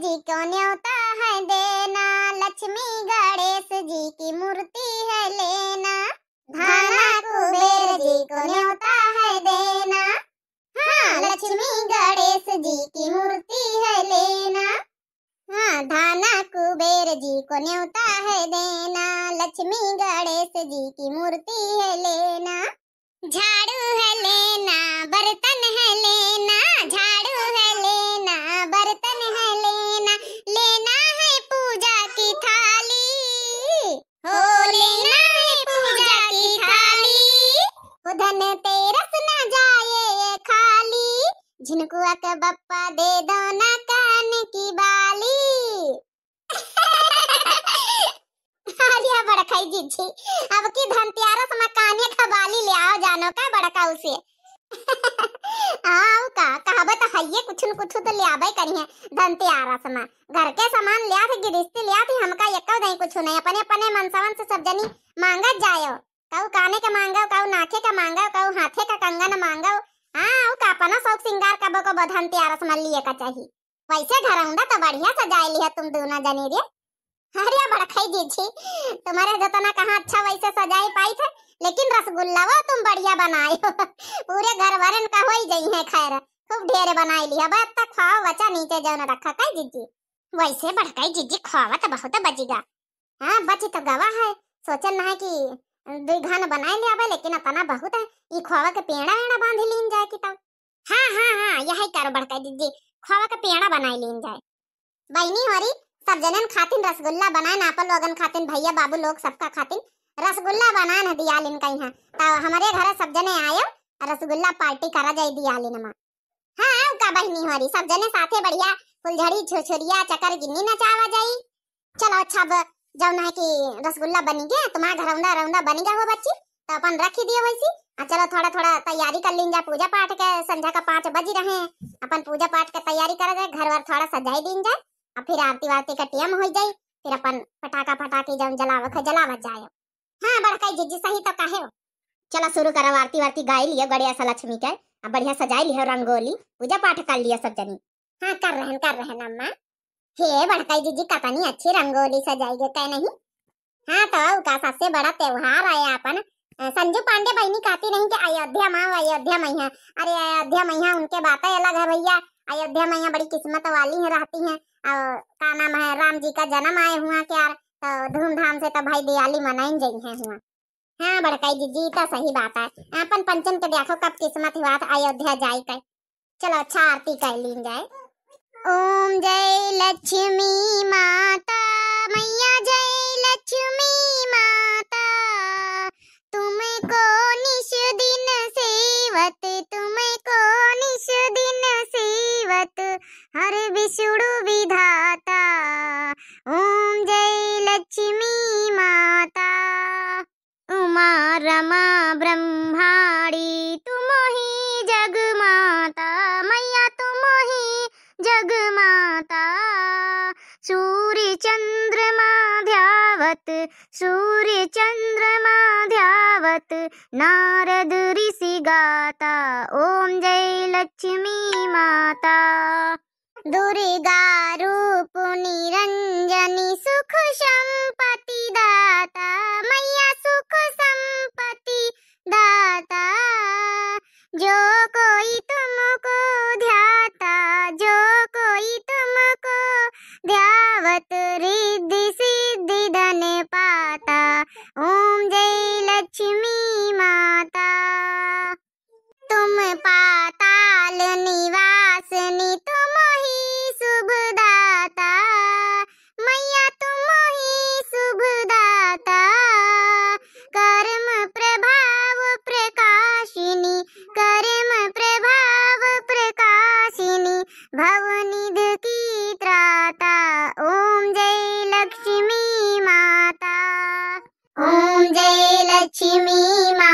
जी को न्योता है देना लक्ष्मी गणेश जी की मूर्ति है लेना धाना कुबेर जी को न्योता है देना हाँ लक्ष्मी गणेश जी की मूर्ति है लेना हाँ धाना कुबेर जी को न्योता है देना लक्ष्मी गणेश जी की मूर्ति है लेना झाड़ू है लेना बर्तन है लेना झाड़ू जी अब की धन धनतेरस में कान्या का बाली ले आओ जानो का बड़का उसे आओ का कहबे तो हइए कुछ न कुछ तो ले आबे करी है धनतेरस में घर के सामान ले आते गिरिस्ती ले आते हमका एको नहीं कुछ नहीं अपने अपने मनसावन से सब जनी मांगत जायो कहू काने का मांगो कहू नाखे का मांगो कहू हाथे का कंगन मांगो हां आओ का अपना शौक सिंगार का बको धनतेरस में लिए का चाहिए वैसे घर आऊंगा तो बढ़िया सजाए लिया तुम दोनों जनी रे अरे बड़ा खाई छी तुम्हारे जतना कहां अच्छा वैसे सजाई पाई थे लेकिन रसगुल्ला वो तुम बढ़िया बनाए पूरे घर भरन का होई जई है खैर खूब ढेर बनाई लिया बात तक खाओ बचा नीचे जौन रखा कई जीजी वैसे भड़काई जीजी खावा तो बहुत बचेगा हां बच तो गवा है सोचल ना है कि दो घन बनाए लिया बा लेकिन अपना बहुत है ये खावा के पेड़ा वेड़ा बांध लीन जाए कि तब तो। हां हां हां यही करो बड़का जीजी खावा के पेड़ा बनाई लीन जाए बहनी हरी सब जनन खातिन रसगुल्ला बनान आपन लोगन खातिन भैया बाबू लोग सबका खातिन रसगुल्ला बनान है दियाल इनका यहाँ तो हमारे घर सब जने आयो रसगुल्ला पार्टी करा जाए दियाल माँ हाँ आओ का बहनी हमारी सब जने साथे बढ़िया फुलझड़ी छुछुरिया चकर गिन्नी नचावा जाई चलो अच्छा जब ना है कि रसगुल्ला बनी गया तुम्हारा तो घरौंदा रौंदा बनी गया हो बच्ची तो अपन रख ही दिए वैसी और चलो थोड़ा थोड़ा तैयारी कर लेंगे पूजा पाठ के संध्या का पाँच बज रहे हैं अपन पूजा पाठ के तैयारी करा जाए घर वर थोड़ा सजाई दें जाए अब फिर आरती वारती का टेम हो जाए फिर अपन पटाखा फटाके जब जलावत जलावत जाए हाँ बड़का जिज्जी सही तो कहे हो चलो शुरू करो आरती वारती गाय लियो बढ़िया सा लक्ष्मी के अब बढ़िया सजाई लियो रंगोली पूजा पाठ कर लिया सब जनी हाँ कर रहे कर रहे अम्मा हे बड़का जिज्जी का नहीं अच्छी रंगोली सजाएगे कह नहीं हाँ तो उसका सबसे बड़ा त्योहार है अपन संजू पांडे बहनी कहती नहीं कि अयोध्या माँ अयोध्या मैया अरे अयोध्या मैया उनके बातें अलग है भैया अयोध्या मैया बड़ी किस्मत वाली है रहती हैं और का नाम है राम जी का जन्म आए हुआ क्या तो धूमधाम से तो भाई दिवाली मनाई गई है हुआ हाँ बड़काई जी जी तो सही बात है अपन पंचम के देखो कब किस्मत हुआ था अयोध्या जाई कर चलो अच्छा आरती कर ली जाए ओम जय लक्ष्मी माता मैया जय लक्ष्मी माता को निश दिन सेवत को निश दिन सेवत हर विष्णु सूर्य चंद्रमा ध्यावत नारद ऋषि गाता ओम जय लक्ष्मी माता दुर्गा रूप निरंजनी सुख संपत्ति दाता லட்சுமி மா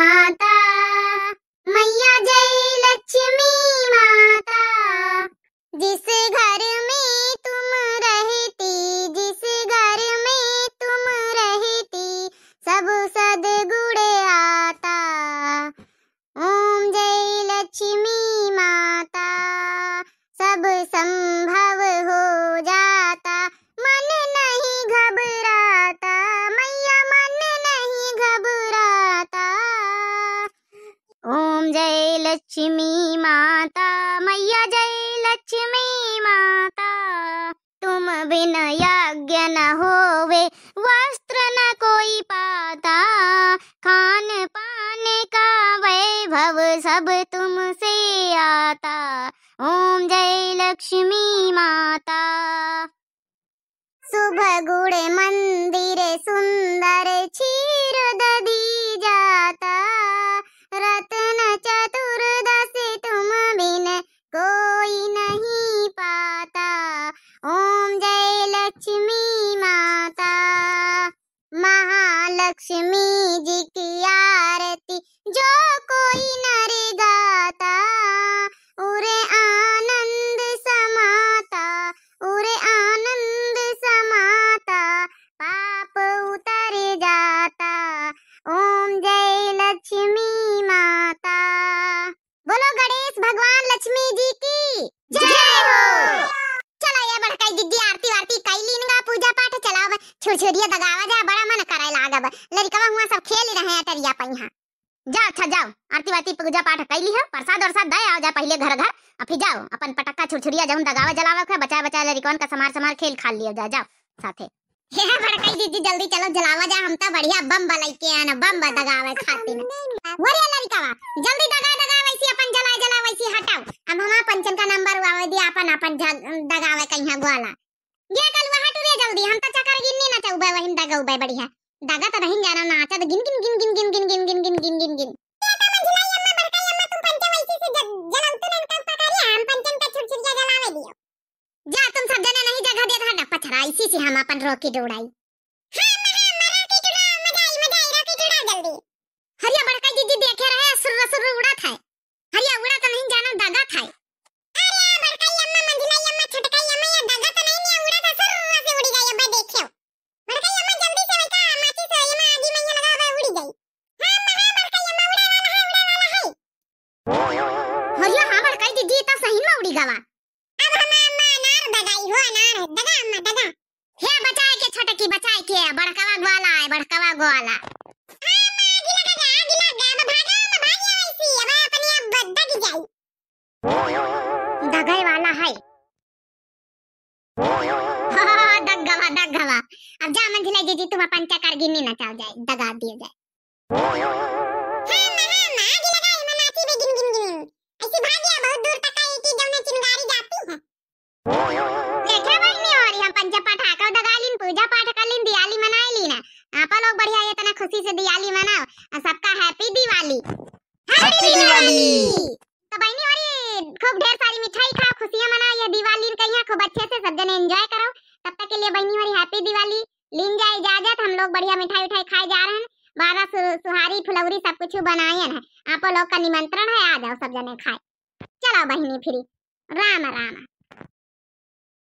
लक्ष्मी माता मैया जय लक्ष्मी माता तुम बिन यज्ञ न होवे वस्त्र न कोई पाता खान पान का वैभव सब तुमसे आता ओम जय लक्ष्मी माता सुबह गुड़े मंदिर सुंदर छी लक्ष्मी जी की आरती जो कोई नर गाता उरे आनंद समाता उरे आनंद समाता पाप उतर जाता ओम जय लक्ष्मी माता बोलो गणेश भगवान लक्ष्मी जी की जा अच्छा जाओ आरती वाती पूजा पाठ कर ली है प्रसाद और साथ दे आओ जा पहले घर घर और फिर जाओ अपन पटाखा छुरछुरिया जौन दगावा जलावा के बचा बचा ले रिकॉन का समार समार खेल खा लियो जा जाओ साथे हे हे भड़काई दीदी जल्दी चलो जलावा जा हम तो बढ़िया बम बलाई के आना बम दगावा खाती ना वरे लड़कावा जल्दी दगा दगा वैसी अपन जला जला वैसी हटाओ अब हमारा पंचन का नंबर हुआ दी अपन अपन दगावा कहीं गोला ये कल वहां टुरे जल्दी हम तो चक्कर गिननी ना चाहू चाहबे वहीं दगाउबे बढ़िया दगा तो नहीं जाना ना अच्छा तो गिन गिन गिन गिन गिन गिन गिन गिन गिन गिन गिन गिन जा तुम सब जने नहीं जगह देत हटा पछरा इसी से हम अपन रॉकेट उड़ाई हां हां रॉकेट उड़ा मजा आई मजा आई रॉकेट उड़ा जल्दी हरिया बड़का दीदी देखे रहे सुर सुर उड़ात है नाही मौड़ी गवा अब हमा अम्मा अनार दगाई हो अनार दगा अम्मा दगा हे बचाए के छोटे की बचाए के बड़कावा ग्वाला है बड़कावा ग्वाला दगाई वाला है दग गवा दग गवा अब जा मंजिला जीजी तुम अपन क्या करगी नहीं ना चल जाए दगा दिए जाए खूब अच्छे से सब जने एंजॉय करो तब तक के लिए बहनी मेरी हैप्पी दिवाली लीन जाए इजाजत हम लोग बढ़िया मिठाई उठाई खाए जा रहे हैं बारह सु, सुहारी फुलौरी सब कुछ बनाए है आप लोग का निमंत्रण है आ जाओ सब जने खाए चलो बहनी फिर राम राम